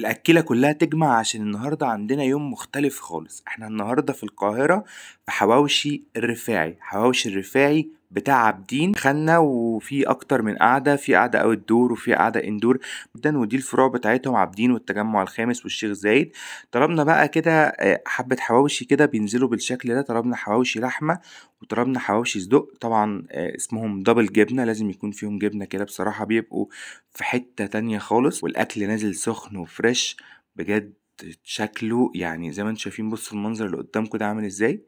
الأكلة كلها تجمع عشان النهاردة عندنا يوم مختلف خالص احنا النهاردة في القاهرة في حواوشي الرفاعي حواوشي الرفاعي بتاع عابدين خلنا وفي اكتر من قاعده في قاعده اوت دور وفي قاعده اندور جدا ودي الفروع بتاعتهم عابدين والتجمع الخامس والشيخ زايد طلبنا بقى كده آه، حبه حواوشي كده بينزلوا بالشكل ده طلبنا حواوشي لحمه وطلبنا حواوشي صدق طبعا آه، اسمهم دبل جبنه لازم يكون فيهم جبنه كده بصراحه بيبقوا في حته تانية خالص والاكل نازل سخن وفريش بجد شكله يعني زي ما انتم شايفين بصوا المنظر اللي قدامكم ده عامل ازاي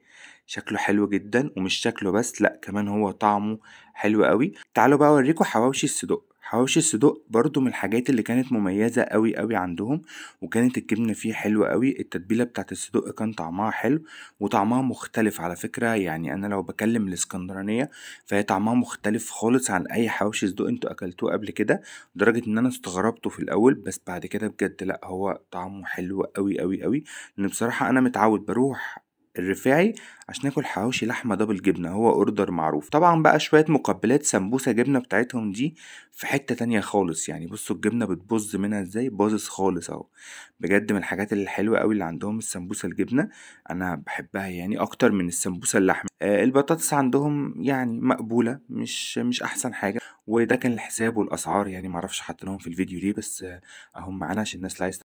شكله حلو جدا ومش شكله بس لا كمان هو طعمه حلو قوي تعالوا بقى اوريكم حواوشي الصدق حواوشي الصدوق برضو من الحاجات اللي كانت مميزة قوي قوي عندهم وكانت الجبنة فيه حلوة قوي التتبيلة بتاعت الصدوق كان طعمها حلو وطعمها مختلف على فكرة يعني أنا لو بكلم الإسكندرانية فهي طعمها مختلف خالص عن أي حواوشي صدوق انتوا أكلتوه قبل كده لدرجة إن أنا استغربته في الأول بس بعد كده بجد لأ هو طعمه حلو قوي قوي قوي لأن بصراحة أنا متعود بروح الرفاعي عشان ناكل حواوشي لحمه دبل جبنه هو اوردر معروف طبعا بقى شويه مقبلات سمبوسه جبنه بتاعتهم دي في حته تانية خالص يعني بصوا الجبنه بتبز منها ازاي باظظ خالص اهو بجد من الحاجات الحلوه قوي اللي عندهم السمبوسه الجبنه انا بحبها يعني اكتر من السمبوسه اللحمه آه البطاطس عندهم يعني مقبوله مش مش احسن حاجه وده كان الحساب والاسعار يعني معرفش حاطينهم في الفيديو ليه بس اهم معانا عشان الناس اللي عايزه